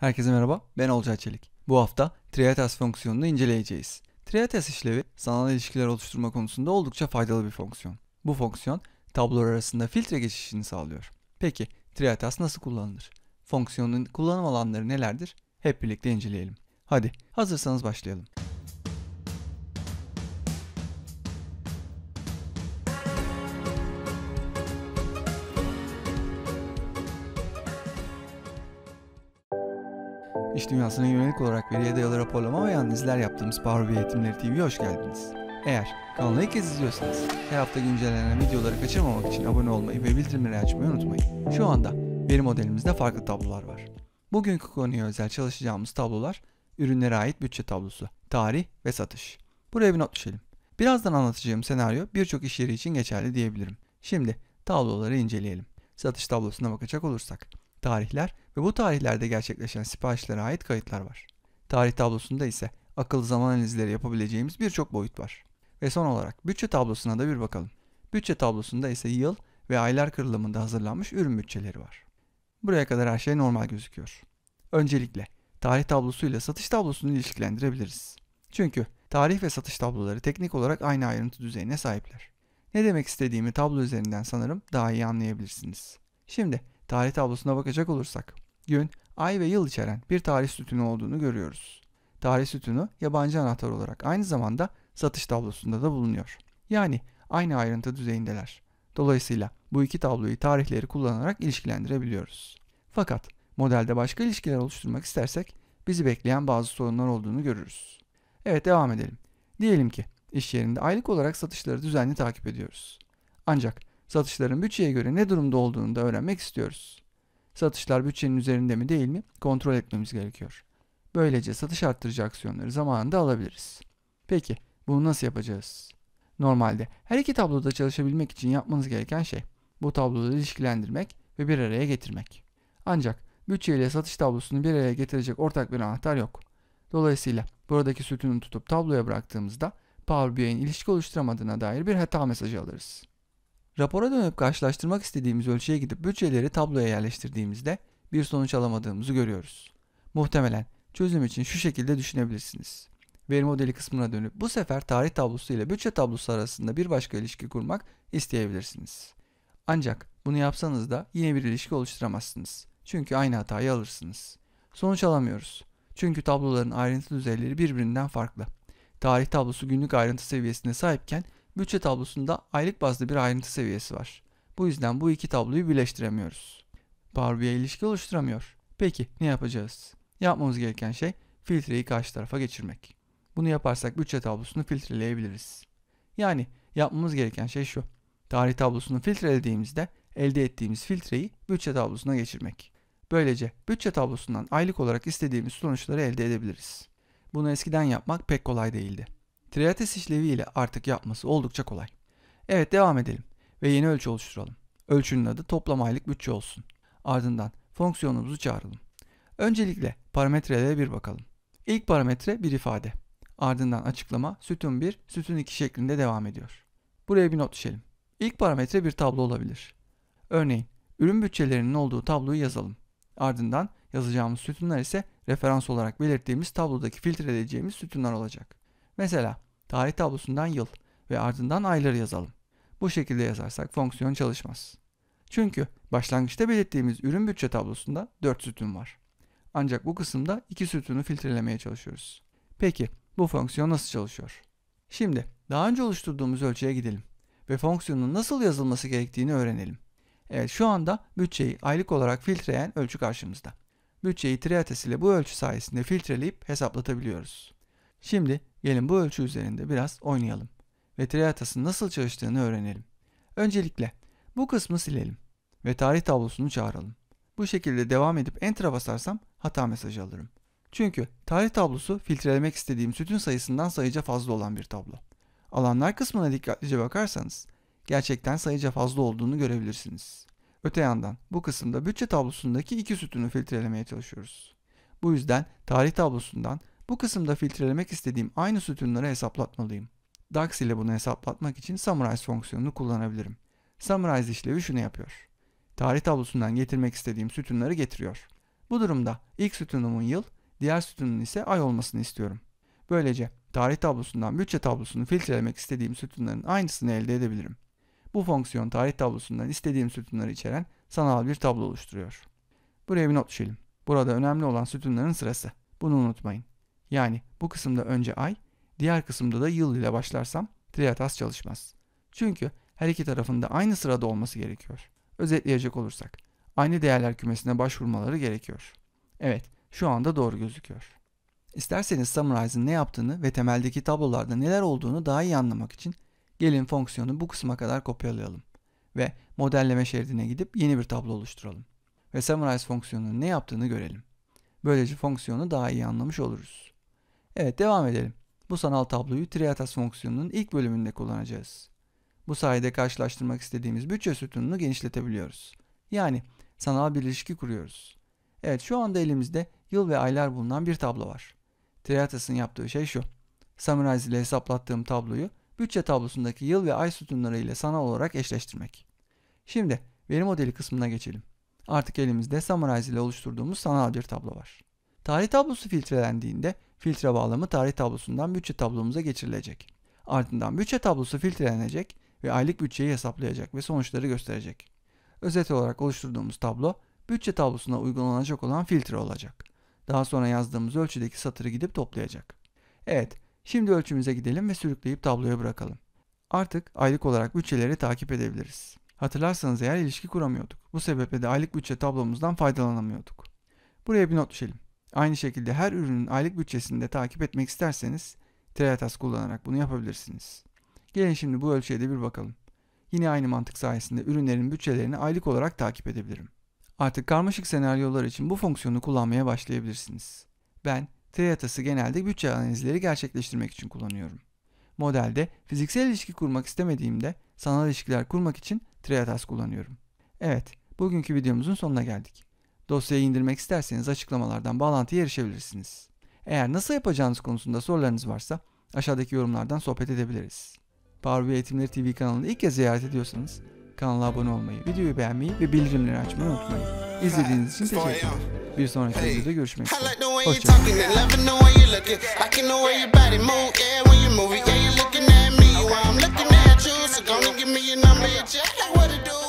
Herkese merhaba, ben Olcay Çelik. Bu hafta triates fonksiyonunu inceleyeceğiz. Triates işlevi sanal ilişkiler oluşturma konusunda oldukça faydalı bir fonksiyon. Bu fonksiyon tablolar arasında filtre geçişini sağlıyor. Peki triates nasıl kullanılır? Fonksiyonun kullanım alanları nelerdir? Hep birlikte inceleyelim. Hadi hazırsanız başlayalım. İş dünyasına yönelik olarak veriye dayalı raporlama ve analizler yaptığımız Power BI Eğitimleri TV'ye hoş geldiniz. Eğer kanalı ilk kez izliyorsanız her hafta güncellenen videoları kaçırmamak için abone olmayı ve bildirimleri açmayı unutmayın. Şu anda veri modelimizde farklı tablolar var. Bugünkü konuya özel çalışacağımız tablolar ürünlere ait bütçe tablosu, tarih ve satış. Buraya bir not düşelim. Birazdan anlatacağım senaryo birçok iş yeri için geçerli diyebilirim. Şimdi tabloları inceleyelim. Satış tablosuna bakacak olursak tarihler ve bu tarihlerde gerçekleşen siparişlere ait kayıtlar var. Tarih tablosunda ise akıl zaman analizleri yapabileceğimiz birçok boyut var. Ve son olarak bütçe tablosuna da bir bakalım. Bütçe tablosunda ise yıl ve aylar kırılımında hazırlanmış ürün bütçeleri var. Buraya kadar her şey normal gözüküyor. Öncelikle tarih tablosuyla satış tablosunu ilişkilendirebiliriz. Çünkü tarih ve satış tabloları teknik olarak aynı ayrıntı düzeyine sahipler. Ne demek istediğimi tablo üzerinden sanırım daha iyi anlayabilirsiniz. Şimdi tarih tablosuna bakacak olursak gün, ay ve yıl içeren bir tarih sütunu olduğunu görüyoruz. Tarih sütunu yabancı anahtar olarak aynı zamanda satış tablosunda da bulunuyor. Yani aynı ayrıntı düzeyindeler. Dolayısıyla bu iki tabloyu tarihleri kullanarak ilişkilendirebiliyoruz. Fakat modelde başka ilişkiler oluşturmak istersek bizi bekleyen bazı sorunlar olduğunu görürüz. Evet devam edelim. Diyelim ki iş yerinde aylık olarak satışları düzenli takip ediyoruz. Ancak Satışların bütçeye göre ne durumda olduğunu da öğrenmek istiyoruz. Satışlar bütçenin üzerinde mi değil mi kontrol etmemiz gerekiyor. Böylece satış arttırıcı aksiyonları zamanında alabiliriz. Peki bunu nasıl yapacağız? Normalde her iki tabloda çalışabilmek için yapmanız gereken şey bu tabloları ilişkilendirmek ve bir araya getirmek. Ancak bütçe ile satış tablosunu bir araya getirecek ortak bir anahtar yok. Dolayısıyla buradaki sütunu tutup tabloya bıraktığımızda Power BI'nin ilişki oluşturamadığına dair bir hata mesajı alırız. Rapora dönüp karşılaştırmak istediğimiz ölçüye gidip bütçeleri tabloya yerleştirdiğimizde bir sonuç alamadığımızı görüyoruz. Muhtemelen çözüm için şu şekilde düşünebilirsiniz. Veri modeli kısmına dönüp bu sefer tarih tablosu ile bütçe tablosu arasında bir başka ilişki kurmak isteyebilirsiniz. Ancak bunu yapsanız da yine bir ilişki oluşturamazsınız. Çünkü aynı hatayı alırsınız. Sonuç alamıyoruz. Çünkü tabloların ayrıntı düzeyleri birbirinden farklı. Tarih tablosu günlük ayrıntı seviyesine sahipken Bütçe tablosunda aylık bazlı bir ayrıntı seviyesi var. Bu yüzden bu iki tabloyu birleştiremiyoruz. Power BI ilişki oluşturamıyor. Peki ne yapacağız? Yapmamız gereken şey filtreyi karşı tarafa geçirmek. Bunu yaparsak bütçe tablosunu filtreleyebiliriz. Yani yapmamız gereken şey şu. Tarih tablosunu filtrelediğimizde elde ettiğimiz filtreyi bütçe tablosuna geçirmek. Böylece bütçe tablosundan aylık olarak istediğimiz sonuçları elde edebiliriz. Bunu eskiden yapmak pek kolay değildi. Triates işleviyle artık yapması oldukça kolay. Evet devam edelim ve yeni ölçü oluşturalım. Ölçünün adı toplam aylık bütçe olsun. Ardından fonksiyonumuzu çağıralım. Öncelikle parametrelere bir bakalım. İlk parametre bir ifade. Ardından açıklama sütun 1, sütun 2 şeklinde devam ediyor. Buraya bir not düşelim. İlk parametre bir tablo olabilir. Örneğin ürün bütçelerinin olduğu tabloyu yazalım. Ardından yazacağımız sütunlar ise referans olarak belirttiğimiz tablodaki filtreleyeceğimiz sütunlar olacak. Mesela tarih tablosundan yıl ve ardından ayları yazalım. Bu şekilde yazarsak fonksiyon çalışmaz. Çünkü başlangıçta belirttiğimiz ürün bütçe tablosunda 4 sütun var. Ancak bu kısımda 2 sütunu filtrelemeye çalışıyoruz. Peki bu fonksiyon nasıl çalışıyor? Şimdi daha önce oluşturduğumuz ölçüye gidelim ve fonksiyonun nasıl yazılması gerektiğini öğrenelim. Evet şu anda bütçeyi aylık olarak filtreleyen ölçü karşımızda. Bütçeyi triates ile bu ölçü sayesinde filtreleyip hesaplatabiliyoruz. Şimdi gelin bu ölçü üzerinde biraz oynayalım ve triatasın nasıl çalıştığını öğrenelim. Öncelikle bu kısmı silelim ve tarih tablosunu çağıralım. Bu şekilde devam edip enter'a basarsam hata mesajı alırım. Çünkü tarih tablosu filtrelemek istediğim sütun sayısından sayıca fazla olan bir tablo. Alanlar kısmına dikkatlice bakarsanız gerçekten sayıca fazla olduğunu görebilirsiniz. Öte yandan bu kısımda bütçe tablosundaki iki sütunu filtrelemeye çalışıyoruz. Bu yüzden tarih tablosundan bu kısımda filtrelemek istediğim aynı sütunları hesaplatmalıyım. DAX ile bunu hesaplatmak için summarize fonksiyonunu kullanabilirim. Summarize işlevi şunu yapıyor. Tarih tablosundan getirmek istediğim sütunları getiriyor. Bu durumda ilk sütunumun yıl, diğer sütunun ise ay olmasını istiyorum. Böylece tarih tablosundan bütçe tablosunu filtrelemek istediğim sütunların aynısını elde edebilirim. Bu fonksiyon tarih tablosundan istediğim sütunları içeren sanal bir tablo oluşturuyor. Buraya bir not düşelim. Burada önemli olan sütunların sırası. Bunu unutmayın. Yani bu kısımda önce ay, diğer kısımda da yıl ile başlarsam triatas çalışmaz. Çünkü her iki tarafında aynı sırada olması gerekiyor. Özetleyecek olursak, aynı değerler kümesine başvurmaları gerekiyor. Evet, şu anda doğru gözüküyor. İsterseniz Summarize'ın ne yaptığını ve temeldeki tablolarda neler olduğunu daha iyi anlamak için gelin fonksiyonu bu kısma kadar kopyalayalım ve modelleme şeridine gidip yeni bir tablo oluşturalım ve Summarize fonksiyonunun ne yaptığını görelim. Böylece fonksiyonu daha iyi anlamış oluruz. Evet devam edelim. Bu sanal tabloyu triatas fonksiyonunun ilk bölümünde kullanacağız. Bu sayede karşılaştırmak istediğimiz bütçe sütununu genişletebiliyoruz. Yani sanal bir ilişki kuruyoruz. Evet şu anda elimizde yıl ve aylar bulunan bir tablo var. Triatas'ın yaptığı şey şu. Summarize ile hesaplattığım tabloyu bütçe tablosundaki yıl ve ay sütunları ile sanal olarak eşleştirmek. Şimdi veri modeli kısmına geçelim. Artık elimizde Summarize ile oluşturduğumuz sanal bir tablo var. Tarih tablosu filtrelendiğinde filtre bağlamı tarih tablosundan bütçe tablomuza geçirilecek. Ardından bütçe tablosu filtrelenecek ve aylık bütçeyi hesaplayacak ve sonuçları gösterecek. Özet olarak oluşturduğumuz tablo bütçe tablosuna uygulanacak olan filtre olacak. Daha sonra yazdığımız ölçüdeki satırı gidip toplayacak. Evet, şimdi ölçümüze gidelim ve sürükleyip tabloya bırakalım. Artık aylık olarak bütçeleri takip edebiliriz. Hatırlarsanız eğer ilişki kuramıyorduk. Bu sebeple de aylık bütçe tablomuzdan faydalanamıyorduk. Buraya bir not düşelim. Aynı şekilde her ürünün aylık bütçesini de takip etmek isterseniz Trellas kullanarak bunu yapabilirsiniz. Gelin şimdi bu ölçüye de bir bakalım. Yine aynı mantık sayesinde ürünlerin bütçelerini aylık olarak takip edebilirim. Artık karmaşık senaryolar için bu fonksiyonu kullanmaya başlayabilirsiniz. Ben Triatas'ı genelde bütçe analizleri gerçekleştirmek için kullanıyorum. Modelde fiziksel ilişki kurmak istemediğimde sanal ilişkiler kurmak için Triatas kullanıyorum. Evet, bugünkü videomuzun sonuna geldik. Dosyayı indirmek isterseniz açıklamalardan bağlantıya erişebilirsiniz. Eğer nasıl yapacağınız konusunda sorularınız varsa aşağıdaki yorumlardan sohbet edebiliriz. Power BI Eğitimleri TV kanalını ilk kez ziyaret ediyorsanız kanala abone olmayı, videoyu beğenmeyi ve bildirimleri açmayı unutmayın. İzlediğiniz için teşekkür ederim. Bir sonraki videoda görüşmek üzere. Hoşçakalın.